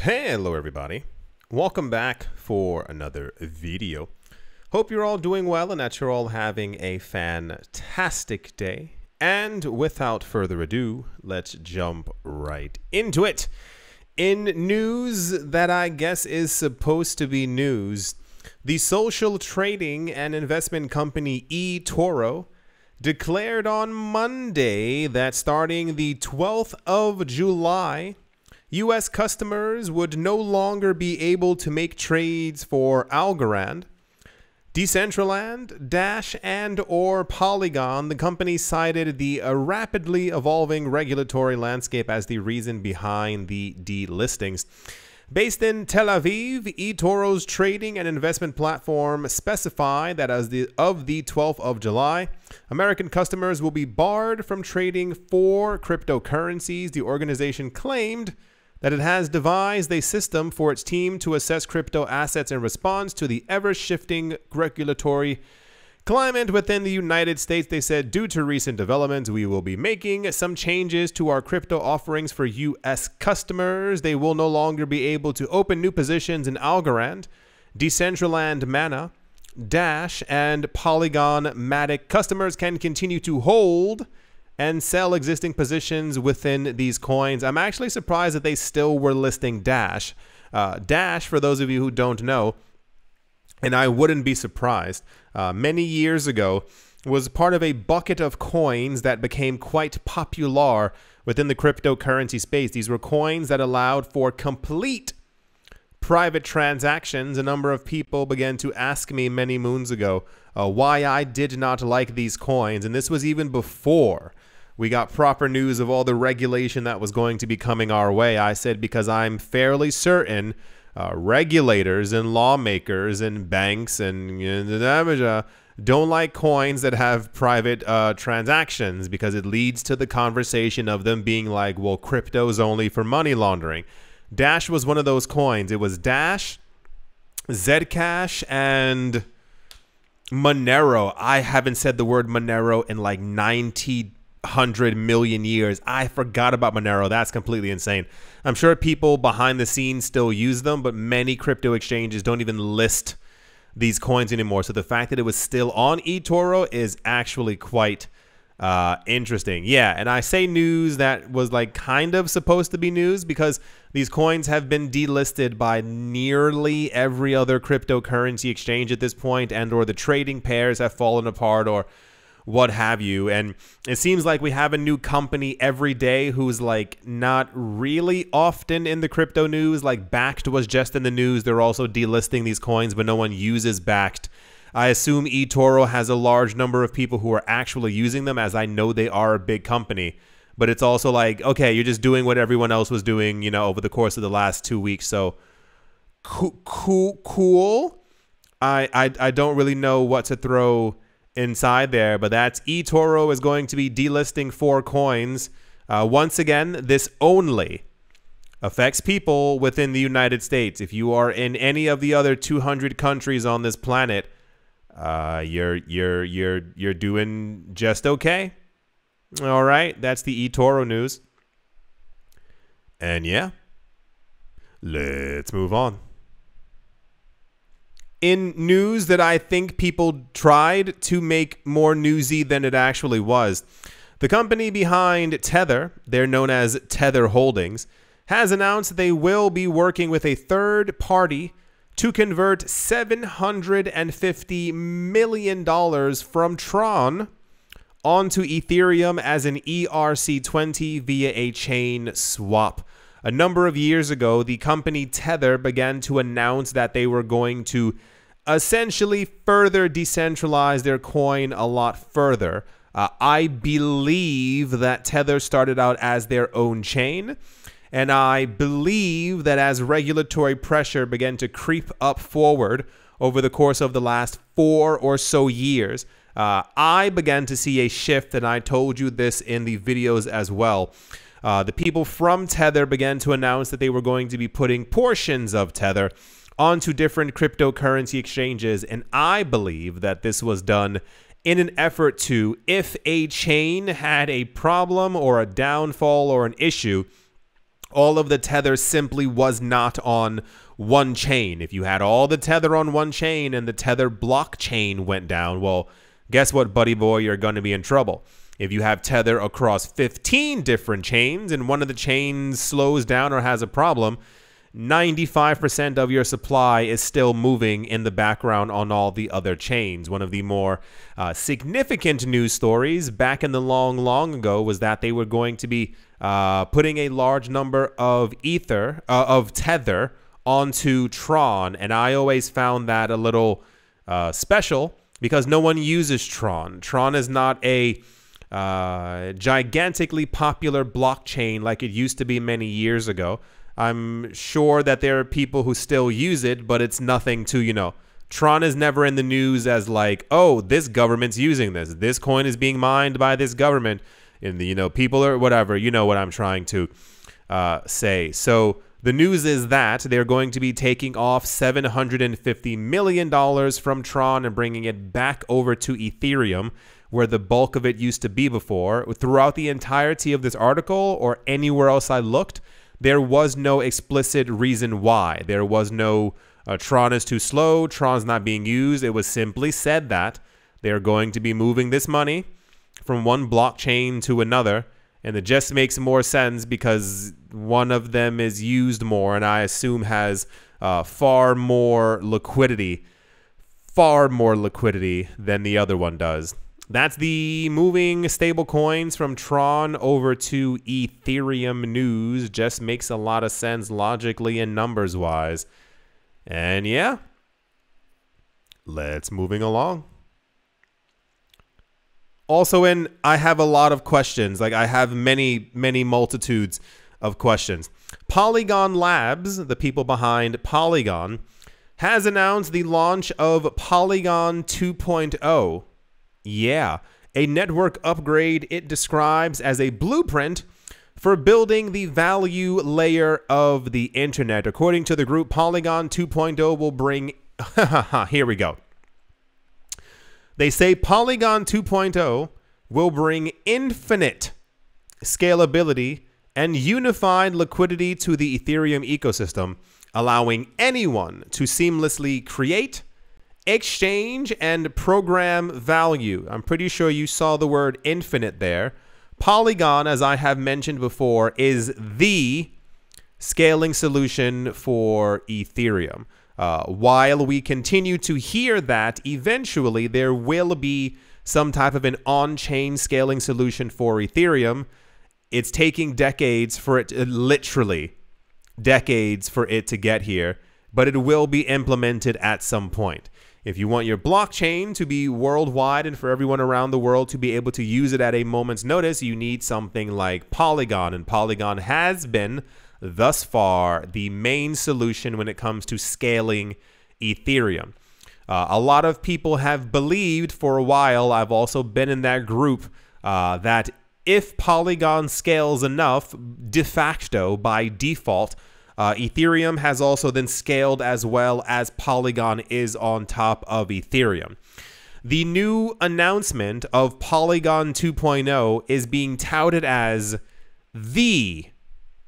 Hello everybody. Welcome back for another video. Hope you're all doing well and that you're all having a fantastic day. And without further ado, let's jump right into it. In news that I guess is supposed to be news, the social trading and investment company eToro declared on Monday that starting the 12th of July, US customers would no longer be able to make trades for Algorand. Decentraland, Dash, and or Polygon, the company cited the uh, rapidly evolving regulatory landscape as the reason behind the delistings. Based in Tel Aviv, eToro's trading and investment platform specified that as the, of the 12th of July, American customers will be barred from trading four cryptocurrencies the organization claimed that it has devised a system for its team to assess crypto assets in response to the ever shifting regulatory climate within the United States. They said, due to recent developments, we will be making some changes to our crypto offerings for U.S. customers. They will no longer be able to open new positions in Algorand, Decentraland Mana, Dash, and Polygon Matic. Customers can continue to hold and sell existing positions within these coins. I'm actually surprised that they still were listing Dash. Uh, Dash, for those of you who don't know, and I wouldn't be surprised, uh, many years ago was part of a bucket of coins that became quite popular within the cryptocurrency space. These were coins that allowed for complete private transactions, a number of people began to ask me many moons ago uh, why I did not like these coins. And this was even before we got proper news of all the regulation that was going to be coming our way. I said, because I'm fairly certain uh, regulators and lawmakers and banks and uh, don't like coins that have private uh, transactions because it leads to the conversation of them being like, well, crypto's only for money laundering. Dash was one of those coins. It was Dash, Zcash, and Monero. I haven't said the word Monero in like 90 hundred million years. I forgot about Monero. That's completely insane. I'm sure people behind the scenes still use them, but many crypto exchanges don't even list these coins anymore. So the fact that it was still on eToro is actually quite uh, interesting. Yeah, and I say news that was like kind of supposed to be news because these coins have been delisted by nearly every other cryptocurrency exchange at this point, and or the trading pairs have fallen apart or what have you. And it seems like we have a new company every day who's like not really often in the crypto news. Like Backed was just in the news. They're also delisting these coins, but no one uses Backed. I assume eToro has a large number of people who are actually using them, as I know they are a big company. But it's also like, okay, you're just doing what everyone else was doing, you know, over the course of the last two weeks. So cool, cool, cool. I, I, I don't really know what to throw inside there. But that's eToro is going to be delisting four coins. Uh, once again, this only affects people within the United States. If you are in any of the other 200 countries on this planet, uh, you're you're you're you're doing just okay. All right, that's the eToro news. And yeah, let's move on in news that I think people tried to make more newsy than it actually was. The company behind Tether, they're known as Tether Holdings, has announced they will be working with a third party to convert $750 million from Tron onto Ethereum as an ERC20 via a chain swap. A number of years ago, the company Tether began to announce that they were going to essentially further decentralize their coin a lot further. Uh, I believe that Tether started out as their own chain. And I believe that as regulatory pressure began to creep up forward over the course of the last four or so years, uh, I began to see a shift, and I told you this in the videos as well. Uh, the people from Tether began to announce that they were going to be putting portions of Tether onto different cryptocurrency exchanges. And I believe that this was done in an effort to, if a chain had a problem or a downfall or an issue, all of the tether simply was not on one chain. If you had all the tether on one chain and the tether blockchain went down, well, guess what, buddy boy, you're going to be in trouble. If you have tether across 15 different chains and one of the chains slows down or has a problem, 95% of your supply is still moving in the background on all the other chains. One of the more uh, significant news stories back in the long, long ago was that they were going to be uh, putting a large number of Ether, uh, of Tether, onto Tron. And I always found that a little uh, special because no one uses Tron. Tron is not a uh, gigantically popular blockchain like it used to be many years ago. I'm sure that there are people who still use it, but it's nothing to, you know, Tron is never in the news as like, oh, this government's using this. This coin is being mined by this government. And, the, you know, people or whatever. You know what I'm trying to uh, say. So the news is that they're going to be taking off $750 million from Tron and bringing it back over to Ethereum, where the bulk of it used to be before. Throughout the entirety of this article or anywhere else I looked, there was no explicit reason why. There was no uh, Tron is too slow, Tron's not being used. It was simply said that they're going to be moving this money from one blockchain to another. And it just makes more sense because one of them is used more and I assume has uh, far more liquidity, far more liquidity than the other one does. That's the moving stable coins from Tron over to Ethereum news. Just makes a lot of sense logically and numbers wise. And yeah, let's moving along. Also, in I have a lot of questions. Like I have many, many multitudes of questions. Polygon Labs, the people behind Polygon, has announced the launch of Polygon 2.0 yeah, a network upgrade it describes as a blueprint for building the value layer of the internet. According to the group, Polygon 2.0 will bring. Here we go. They say Polygon 2.0 will bring infinite scalability and unified liquidity to the Ethereum ecosystem, allowing anyone to seamlessly create, exchange and program value. I'm pretty sure you saw the word infinite there. Polygon, as I have mentioned before, is the scaling solution for Ethereum. Uh, while we continue to hear that, eventually there will be some type of an on-chain scaling solution for Ethereum. It's taking decades for it, to, uh, literally decades for it to get here, but it will be implemented at some point. If you want your blockchain to be worldwide and for everyone around the world to be able to use it at a moment's notice, you need something like Polygon. And Polygon has been, thus far, the main solution when it comes to scaling Ethereum. Uh, a lot of people have believed for a while, I've also been in that group, uh, that if Polygon scales enough, de facto, by default, uh, Ethereum has also then scaled as well as Polygon is on top of Ethereum. The new announcement of Polygon 2.0 is being touted as the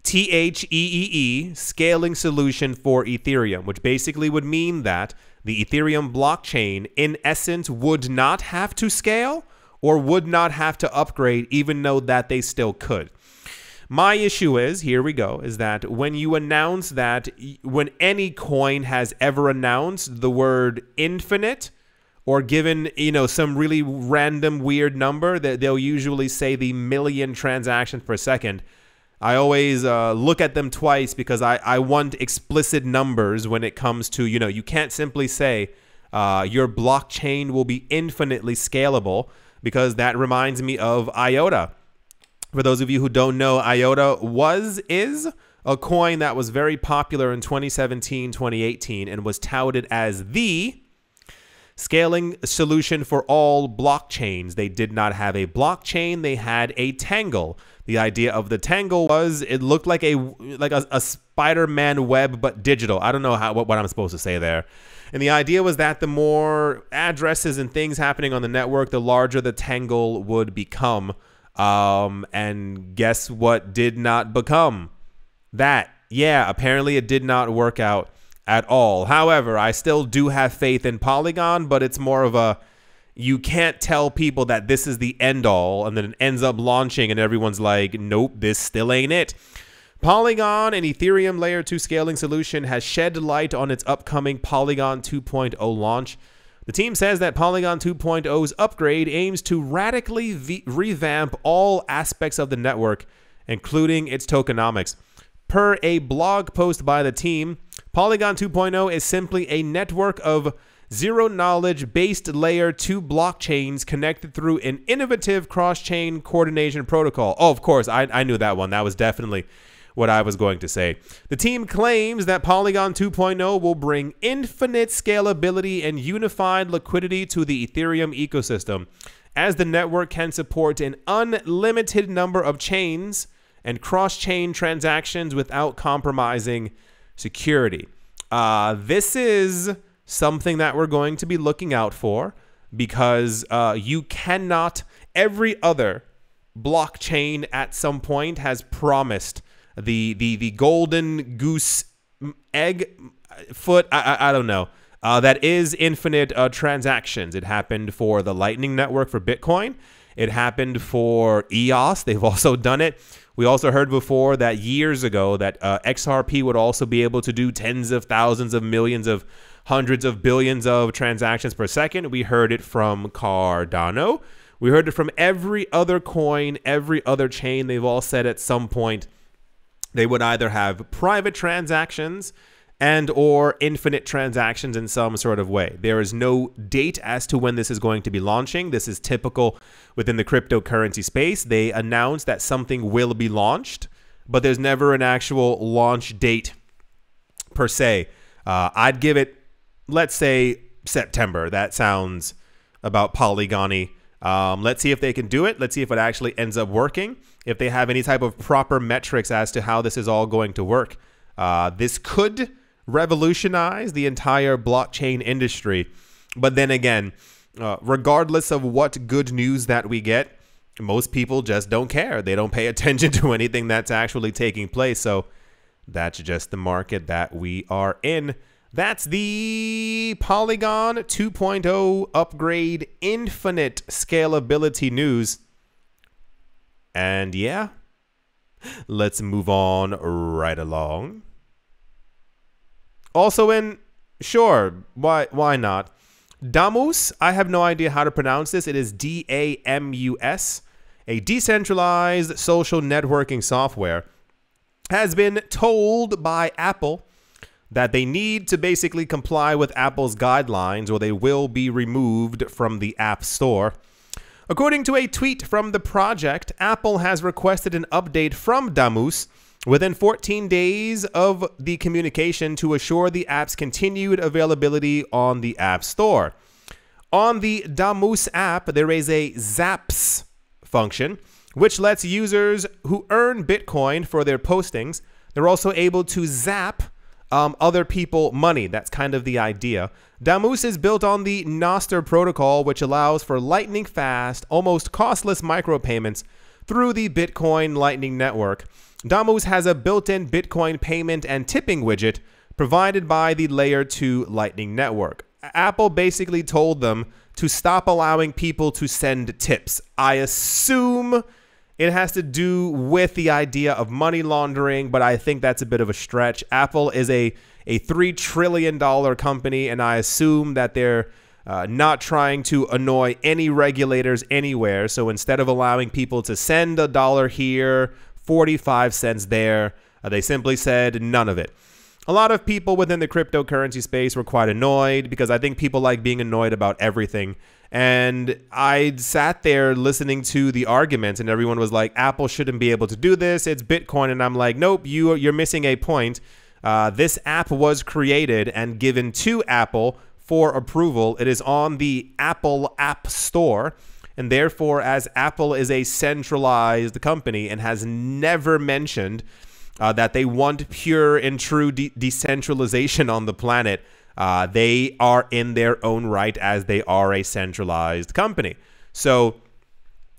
THEEE scaling solution for Ethereum, which basically would mean that the Ethereum blockchain, in essence, would not have to scale or would not have to upgrade, even though that they still could. My issue is here we go is that when you announce that, when any coin has ever announced the word infinite, or given you know some really random weird number that they'll usually say the million transactions per second i always uh, look at them twice because I, I want explicit numbers when it comes to you know you can't simply say uh, your blockchain will be infinitely scalable because that reminds me of iota for those of you who don't know, IOTA was, is a coin that was very popular in 2017, 2018, and was touted as the scaling solution for all blockchains. They did not have a blockchain, they had a tangle. The idea of the tangle was it looked like a like a, a Spider-Man web but digital. I don't know how what, what I'm supposed to say there. And the idea was that the more addresses and things happening on the network, the larger the tangle would become um, and guess what did not become? That. Yeah, apparently it did not work out at all. However, I still do have faith in Polygon, but it's more of a you can't tell people that this is the end all and then it ends up launching and everyone's like, nope, this still ain't it. Polygon, an Ethereum Layer 2 scaling solution, has shed light on its upcoming Polygon 2.0 launch the team says that Polygon 2.0's upgrade aims to radically revamp all aspects of the network, including its tokenomics. Per a blog post by the team, Polygon 2.0 is simply a network of zero knowledge based layer 2 blockchains connected through an innovative cross chain coordination protocol. Oh, of course, I, I knew that one. That was definitely what I was going to say. The team claims that Polygon 2.0 will bring infinite scalability and unified liquidity to the Ethereum ecosystem, as the network can support an unlimited number of chains and cross chain transactions without compromising security. Uh, this is something that we're going to be looking out for because uh, you cannot, every other blockchain at some point has promised the the the golden goose egg foot. I, I, I don't know. Uh, that is infinite uh, transactions. It happened for the Lightning Network for Bitcoin. It happened for EOS. They've also done it. We also heard before that years ago that uh, XRP would also be able to do tens of thousands of millions of hundreds of billions of transactions per second. We heard it from Cardano. We heard it from every other coin, every other chain. They've all said at some point they would either have private transactions and or infinite transactions in some sort of way. There is no date as to when this is going to be launching. This is typical within the cryptocurrency space. They announce that something will be launched, but there's never an actual launch date per se. Uh, I'd give it, let's say September. That sounds about polygony. Um, let's see if they can do it. Let's see if it actually ends up working if they have any type of proper metrics as to how this is all going to work. Uh, this could revolutionize the entire blockchain industry. But then again, uh, regardless of what good news that we get, most people just don't care. They don't pay attention to anything that's actually taking place. So that's just the market that we are in. That's the Polygon 2.0 upgrade infinite scalability news. And yeah, let's move on right along. Also in, sure, why, why not? Damus, I have no idea how to pronounce this. It is D-A-M-U-S, a decentralized social networking software, has been told by Apple that they need to basically comply with Apple's guidelines or they will be removed from the App Store. According to a tweet from the project, Apple has requested an update from Damus within 14 days of the communication to assure the app's continued availability on the App Store. On the Damus app, there is a Zaps function, which lets users who earn Bitcoin for their postings, they're also able to zap um, other people money. That's kind of the idea. Damus is built on the Noster protocol, which allows for lightning fast, almost costless micropayments through the Bitcoin Lightning Network. Damus has a built-in Bitcoin payment and tipping widget provided by the Layer 2 Lightning Network. Apple basically told them to stop allowing people to send tips. I assume it has to do with the idea of money laundering, but I think that's a bit of a stretch. Apple is a a three trillion dollar company, and I assume that they're uh, not trying to annoy any regulators anywhere. So instead of allowing people to send a dollar here, 45 cents there, uh, they simply said none of it. A lot of people within the cryptocurrency space were quite annoyed because I think people like being annoyed about everything. And I sat there listening to the arguments, and everyone was like, Apple shouldn't be able to do this. It's Bitcoin. And I'm like, nope, you, you're missing a point. Uh, this app was created and given to Apple for approval. It is on the Apple App Store. And therefore, as Apple is a centralized company and has never mentioned uh, that they want pure and true de decentralization on the planet, uh, they are in their own right as they are a centralized company. So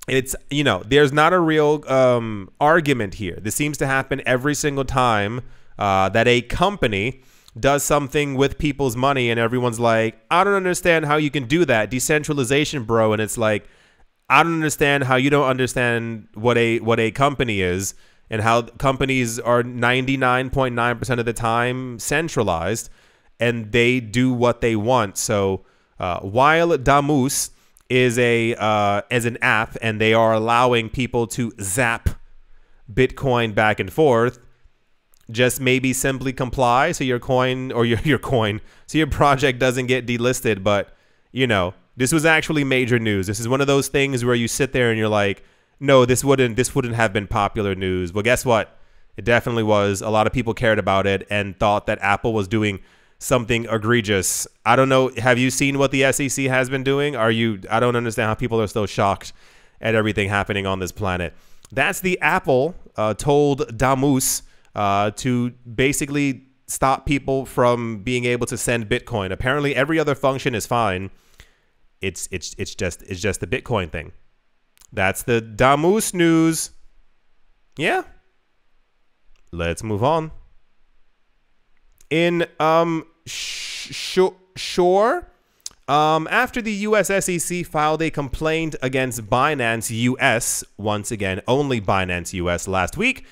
it's, you know, there's not a real um, argument here. This seems to happen every single time uh, that a company does something with people's money and everyone's like, I don't understand how you can do that. Decentralization, bro. And it's like, I don't understand how you don't understand what a what a company is and how companies are 99.9% .9 of the time centralized and they do what they want. So uh, while Damus is a uh, as an app, and they are allowing people to zap Bitcoin back and forth. Just maybe simply comply so your coin or your your coin so your project doesn't get delisted. But you know this was actually major news. This is one of those things where you sit there and you're like, no, this wouldn't this wouldn't have been popular news. Well, guess what? It definitely was. A lot of people cared about it and thought that Apple was doing something egregious. I don't know. Have you seen what the SEC has been doing? Are you? I don't understand how people are still shocked at everything happening on this planet. That's the Apple uh, told Damus uh, to basically stop people from being able to send Bitcoin. Apparently, every other function is fine. It's it's it's just it's just the Bitcoin thing. That's the Damus news. Yeah. Let's move on. In um Sh Um, after the US SEC filed a complaint against Binance US, once again, only Binance US last week,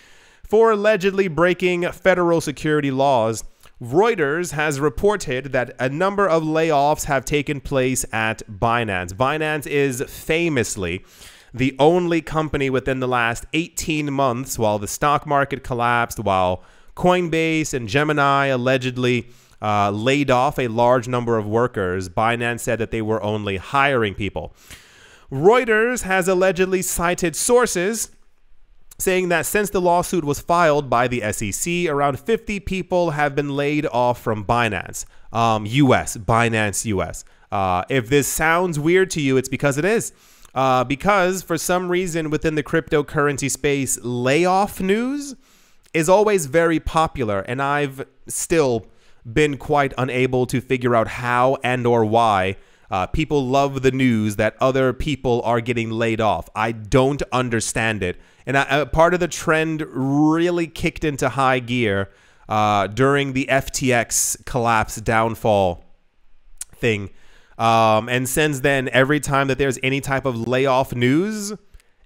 for allegedly breaking federal security laws, Reuters has reported that a number of layoffs have taken place at Binance. Binance is famously the only company within the last 18 months, while the stock market collapsed, while Coinbase and Gemini allegedly uh, laid off a large number of workers. Binance said that they were only hiring people. Reuters has allegedly cited sources saying that since the lawsuit was filed by the SEC, around 50 people have been laid off from Binance, um, US, Binance US. Uh, if this sounds weird to you, it's because it is. Uh, because for some reason within the cryptocurrency space, layoff news is always very popular, and I've still been quite unable to figure out how and or why uh, people love the news that other people are getting laid off. I don't understand it. And I, uh, part of the trend really kicked into high gear uh, during the FTX collapse downfall thing. Um, and since then, every time that there's any type of layoff news,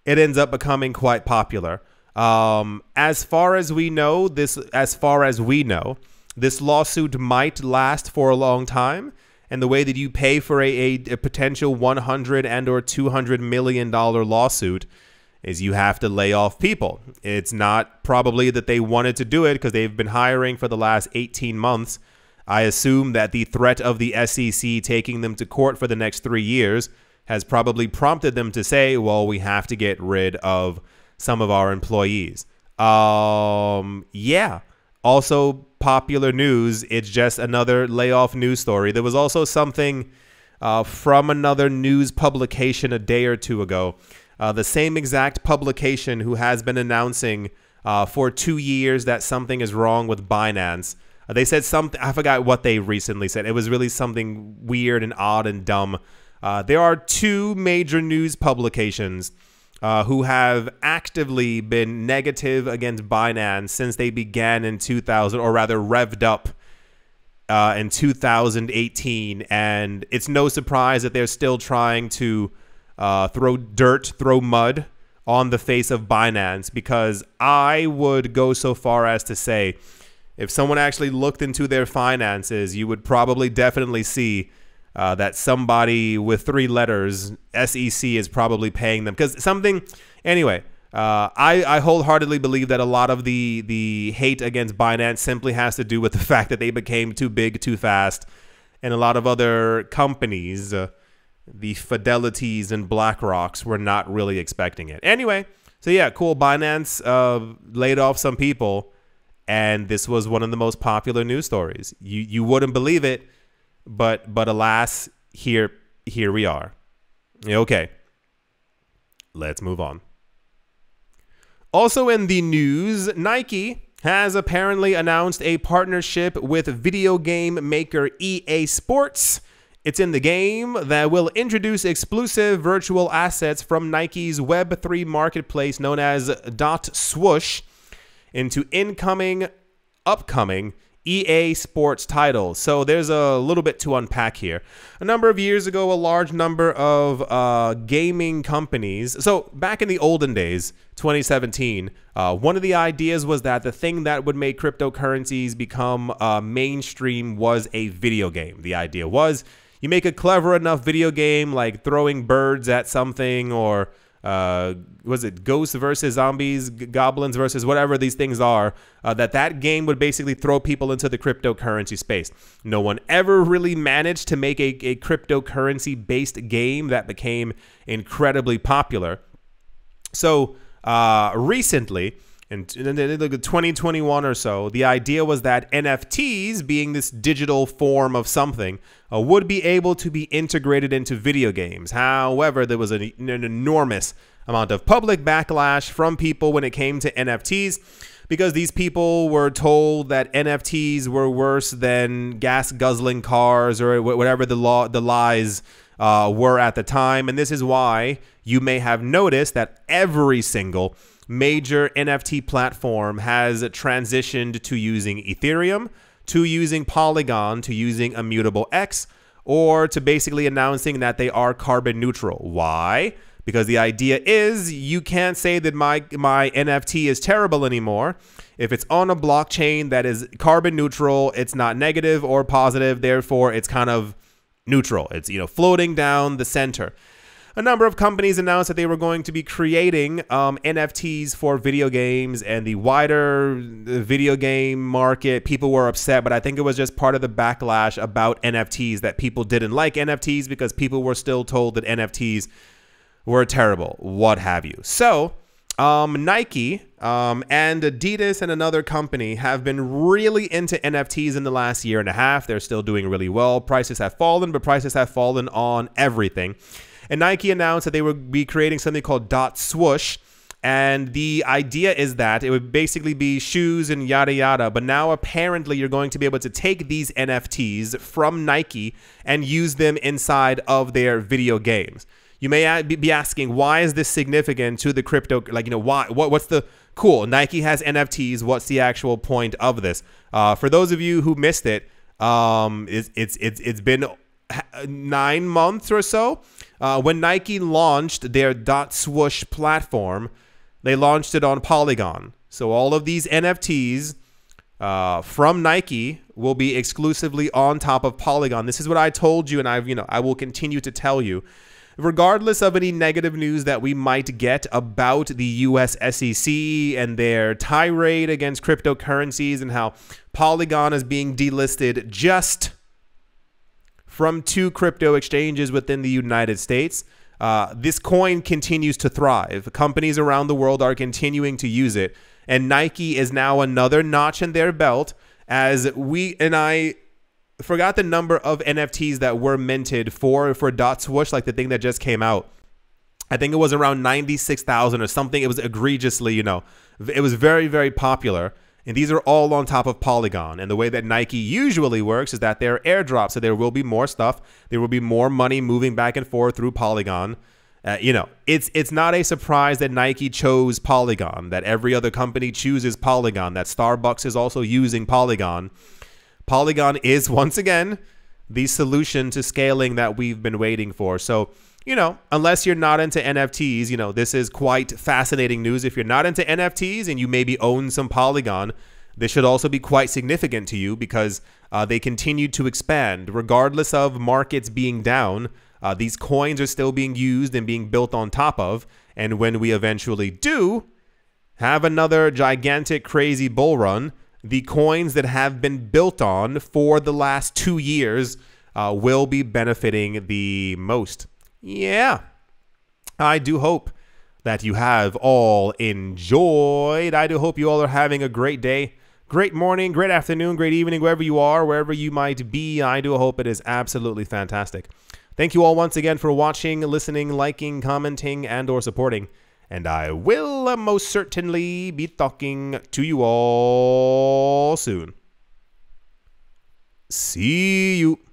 it ends up becoming quite popular. Um, as far as we know, this, as far as we know, this lawsuit might last for a long time, and the way that you pay for a, a, a potential 100 and or 200 million dollar lawsuit is you have to lay off people. It's not probably that they wanted to do it because they've been hiring for the last 18 months. I assume that the threat of the SEC taking them to court for the next three years has probably prompted them to say, well, we have to get rid of some of our employees. Um, yeah. Also, popular news. It's just another layoff news story. There was also something uh, from another news publication a day or two ago. Uh, the same exact publication who has been announcing uh, for two years that something is wrong with Binance. Uh, they said something, I forgot what they recently said. It was really something weird and odd and dumb. Uh, there are two major news publications uh, who have actively been negative against Binance since they began in 2000, or rather revved up uh, in 2018. And it's no surprise that they're still trying to uh, throw dirt, throw mud on the face of Binance, because I would go so far as to say if someone actually looked into their finances, you would probably definitely see uh, that somebody with three letters SEC is probably paying them because something. Anyway, uh, I, I wholeheartedly believe that a lot of the the hate against Binance simply has to do with the fact that they became too big too fast, and a lot of other companies, uh, the Fidelities and Blackrocks, were not really expecting it. Anyway, so yeah, cool. Binance uh, laid off some people, and this was one of the most popular news stories. You you wouldn't believe it but but alas, here here we are. Okay. Let's move on. Also in the news, Nike has apparently announced a partnership with video game maker EA Sports. It's in the game that will introduce exclusive virtual assets from Nike's Web3 marketplace known as .swoosh into incoming, upcoming EA Sports titles. So there's a little bit to unpack here. A number of years ago, a large number of uh, gaming companies. So back in the olden days, 2017, uh, one of the ideas was that the thing that would make cryptocurrencies become uh, mainstream was a video game. The idea was you make a clever enough video game like throwing birds at something or uh, was it ghosts versus zombies, goblins versus whatever these things are, uh, that that game would basically throw people into the cryptocurrency space. No one ever really managed to make a, a cryptocurrency based game that became incredibly popular. So uh, recently, in, then the 2021 or so, the idea was that NFTs, being this digital form of something, uh, would be able to be integrated into video games. However, there was an, an enormous amount of public backlash from people when it came to NFTs because these people were told that NFTs were worse than gas guzzling cars or whatever the law the lies uh, were at the time. And this is why you may have noticed that every single major NFT platform has transitioned to using Ethereum, to using Polygon, to using Immutable X, or to basically announcing that they are carbon neutral. Why? Because the idea is you can't say that my, my NFT is terrible anymore. If it's on a blockchain that is carbon neutral, it's not negative or positive, therefore it's kind of neutral. It's, you know, floating down the center a number of companies announced that they were going to be creating um, NFTs for video games and the wider uh, video game market. People were upset, but I think it was just part of the backlash about NFTs that people didn't like NFTs because people were still told that NFTs were terrible, what have you. So, um, Nike um, and Adidas and another company have been really into NFTs in the last year and a half. They're still doing really well. Prices have fallen, but prices have fallen on everything. And Nike announced that they would be creating something called Dot Swoosh. And the idea is that it would basically be shoes and yada yada. But now apparently you're going to be able to take these NFTs from Nike and use them inside of their video games. You may be asking, why is this significant to the crypto? Like, you know, why? What, what's the cool? Nike has NFTs. What's the actual point of this? Uh, for those of you who missed it, um, it's, it's it's it's been nine months or so, uh, when Nike launched their Dot Swoosh platform, they launched it on Polygon. So all of these NFTs uh, from Nike will be exclusively on top of Polygon. This is what I told you, and I've you know I will continue to tell you. Regardless of any negative news that we might get about the US SEC and their tirade against cryptocurrencies and how Polygon is being delisted just from two crypto exchanges within the United States. Uh, this coin continues to thrive. Companies around the world are continuing to use it. And Nike is now another notch in their belt as we and I forgot the number of NFTs that were minted for for Dot Swoosh, like the thing that just came out. I think it was around 96,000 or something. It was egregiously, you know, it was very, very popular. And these are all on top of Polygon. And the way that Nike usually works is that they're airdrops, so there will be more stuff. There will be more money moving back and forth through Polygon. Uh, you know, it's it's not a surprise that Nike chose Polygon, that every other company chooses Polygon, that Starbucks is also using Polygon. Polygon is once again the solution to scaling that we've been waiting for. So you know, unless you're not into NFTs, you know, this is quite fascinating news. If you're not into NFTs and you maybe own some Polygon, this should also be quite significant to you because uh, they continue to expand. Regardless of markets being down, uh, these coins are still being used and being built on top of. And when we eventually do have another gigantic, crazy bull run, the coins that have been built on for the last two years uh, will be benefiting the most. Yeah. I do hope that you have all enjoyed. I do hope you all are having a great day, great morning, great afternoon, great evening, wherever you are, wherever you might be. I do hope it is absolutely fantastic. Thank you all once again for watching, listening, liking, commenting, and or supporting. And I will uh, most certainly be talking to you all soon. See you.